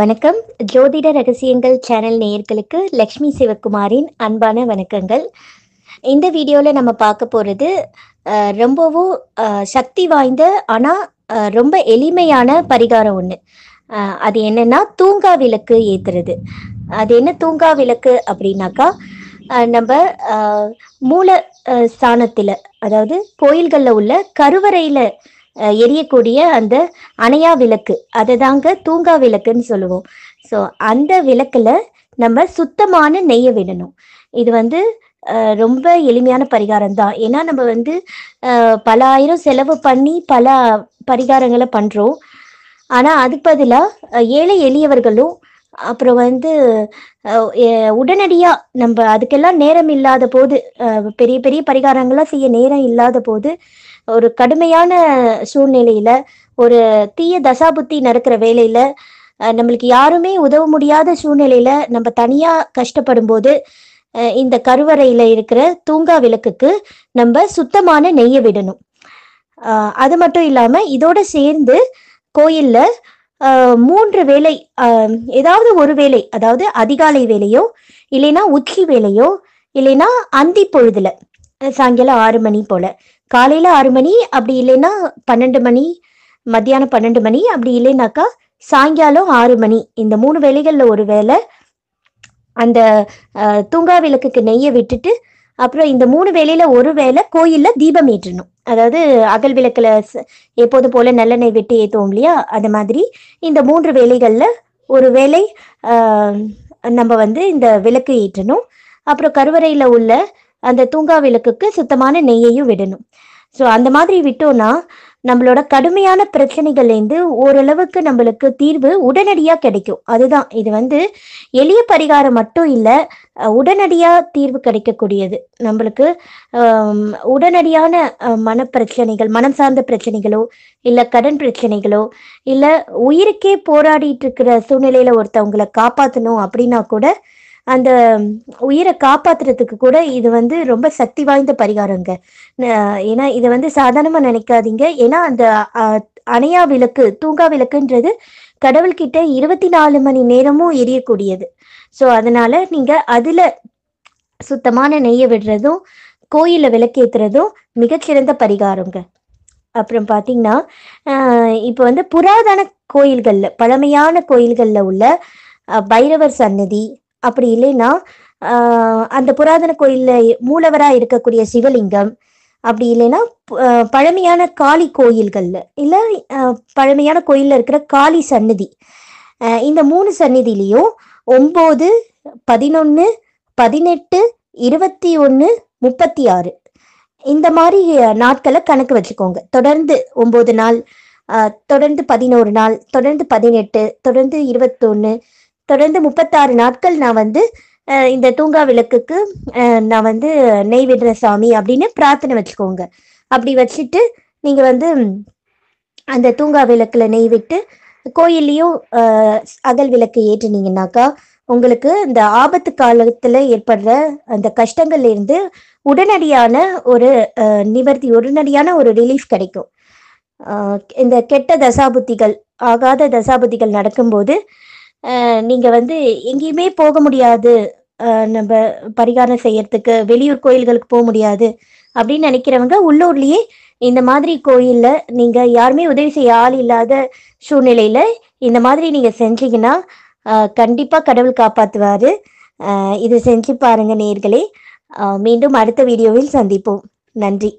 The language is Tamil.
வணக்கம் ஜோதிட ரகசியங்கள் சேனல் நேயர்களுக்கு லக்ஷ்மி சிவகுமாரின் அன்பான வணக்கங்கள் இந்த வீடியோவில் நம்ம பார்க்க போகிறது ரொம்பவும் சக்தி வாய்ந்த ஆனால் ரொம்ப எளிமையான பரிகாரம் ஒன்று அது என்னன்னா தூங்கா விளக்கு ஏற்றுறது அது என்ன தூங்கா விளக்கு அப்படின்னாக்கா நம்ம மூல ஸ்தானத்தில் அதாவது கோயில்களில் உள்ள கருவறையில் எரியக்கூடிய அந்த அணையா விளக்கு அதை தாங்க தூங்கா விளக்குன்னு சொல்லுவோம் ஸோ அந்த விளக்குல நம்ம சுத்தமான நெய்யை விடணும் இது வந்து ரொம்ப எளிமையான பரிகாரம் தான் ஏன்னா நம்ம வந்து பல ஆயிரம் செலவு பண்ணி பல பரிகாரங்களை பண்ணுறோம் ஆனால் அதுக்கு பதிலாக ஏழை எளியவர்களும் அப்புறம் வந்து உடனடியா நம்ம அதுக்கெல்லாம் நேரம் இல்லாத போது பெரிய பெரிய பரிகாரங்கள்லாம் செய்ய நேரம் இல்லாத போது ஒரு கடுமையான சூழ்நிலையில ஒரு தீய தசாபுத்தி நடக்கிற வேலையில நம்மளுக்கு யாருமே உதவ முடியாத சூழ்நிலையில நம்ம தனியா கஷ்டப்படும் போது இந்த கருவறையில இருக்கிற தூங்கா விளக்குக்கு நம்ம சுத்தமான நெய்யை விடணும் அது மட்டும் இல்லாம இதோட சேர்ந்து கோயில்ல மூன்று வேலை ஏதாவது ஒரு வேலை அதாவது அதிகாலை வேலையோ இல்லைன்னா உச்சி வேலையோ இல்லைன்னா அந்தி பொழுதுல சாயங்காலம் ஆறு மணி போல காலையில ஆறு மணி அப்படி இல்லைன்னா பன்னெண்டு மணி மத்தியானம் பன்னெண்டு மணி அப்படி இல்லைனாக்கா சாயங்காலம் ஆறு மணி இந்த மூணு வேலைகள்ல ஒரு வேலை அந்த தூங்கா விளக்குக்கு நெய்யை விட்டுட்டு அப்புறம் இந்த மூணு வேலையில ஒரு வேலை கோயில்ல தீபம் ஏற்றணும் அதாவது அகல் விளக்குல எப்போது போல நல்லெண்ணெய் வெட்டி ஏத்துவோம் இல்லையா அது மாதிரி இந்த மூன்று வேலைகள்ல ஒரு வேலை நம்ம வந்து இந்த விளக்கு ஏற்றணும் அப்புறம் கருவறையில உள்ள அந்த தூங்கா விளக்குக்கு சுத்தமான நெய்யையும் விடணும் ஸோ அந்த மாதிரி விட்டோம்னா நம்மளோட கடுமையான பிரச்சனைகள்லேருந்து ஓரளவுக்கு நம்மளுக்கு தீர்வு உடனடியாக கிடைக்கும் அதுதான் இது வந்து எளிய பரிகாரம் மட்டும் இல்லை உடனடியாக தீர்வு கிடைக்கக்கூடியது நம்மளுக்கு உடனடியான மனப்பிரச்சனைகள் மனம் சார்ந்த பிரச்சனைகளோ இல்லை கடன் பிரச்சனைகளோ இல்லை உயிருக்கே போராடிட்டு இருக்கிற சூழ்நிலையில் ஒருத்தவங்களை காப்பாற்றணும் அப்படின்னா கூட அந்த உயிரை காப்பாத்துறதுக்கு கூட இது வந்து ரொம்ப சக்தி வாய்ந்த பரிகாரங்க ஏன்னா இதை வந்து சாதாரணமா நினைக்காதீங்க ஏன்னா அந்த அணையா விளக்கு தூங்கா விளக்குன்றது கடவுள்கிட்ட இருபத்தி நாலு மணி நேரமும் எரியக்கூடியது ஸோ அதனால நீங்க அதுல சுத்தமான நெய்யை விடுறதும் கோயிலில் விளக்கேற்றுறதும் மிகச்சிறந்த பரிகாரங்க அப்புறம் பார்த்தீங்கன்னா இப்போ வந்து புராதன கோயில்களில் பழமையான கோயில்களில் உள்ள பைரவர் சன்னதி அப்படி இல்லைன்னா அந்த புராதன கோயிலில் மூலவராக இருக்கக்கூடிய சிவலிங்கம் அப்படி இல்லைன்னா பழமையான காளி கோயில்களில் இல்லை பழமையான கோயிலில் இருக்கிற காளி சன்னதி இந்த மூணு சன்னதிலையும் ஒம்பது பதினொன்று பதினெட்டு இருபத்தி ஒன்று முப்பத்தி ஆறு இந்த மாதிரி நாட்களை கணக்கு வச்சுக்கோங்க தொடர்ந்து ஒம்பது நாள் தொடர்ந்து பதினோரு நாள் தொடர்ந்து பதினெட்டு தொடர்ந்து இருபத்தொன்னு தொடர்ந்து முப்பத்தாறு நாட்கள் நான் வந்து இந்த தூங்கா விளக்குக்கு நான் வந்து நெய் விடுற சாமி அப்படின்னு பிரார்த்தனை வச்சுக்கோங்க அப்படி வச்சுட்டு நீங்கள் வந்து அந்த தூங்கா விளக்கில் நெய் விட்டு கோயில்லையும் அகல் விளக்கு ஏற்றினீங்கன்னாக்கா உங்களுக்கு இந்த ஆபத்து காலத்தில் ஏற்படுற அந்த கஷ்டங்கள்ல இருந்து உடனடியான ஒரு நிவர்த்தி உடனடியான ஒரு ரிலீஃப் கிடைக்கும் இந்த கெட்ட தசாபுத்திகள் ஆகாத தசாபுத்திகள் நடக்கும்போது நீங்க வந்து எங்கேயுமே போக முடியாது நம்ம பரிகாரம் செய்யறதுக்கு வெளியூர் கோயில்களுக்கு போக முடியாது அப்படின்னு நினைக்கிறவங்க உள்ளூர்லயே இந்த மாதிரி கோயில்ல நீங்க யாருமே உதவி செய்ய ஆள் இல்லாத சூழ்நிலையில இந்த மாதிரி நீங்க செஞ்சீங்கன்னா கண்டிப்பா கடவுள் காப்பாத்துவாரு இது செஞ்சு பாருங்க நேர்களே மீண்டும் அடுத்த வீடியோவில் சந்திப்போம் நன்றி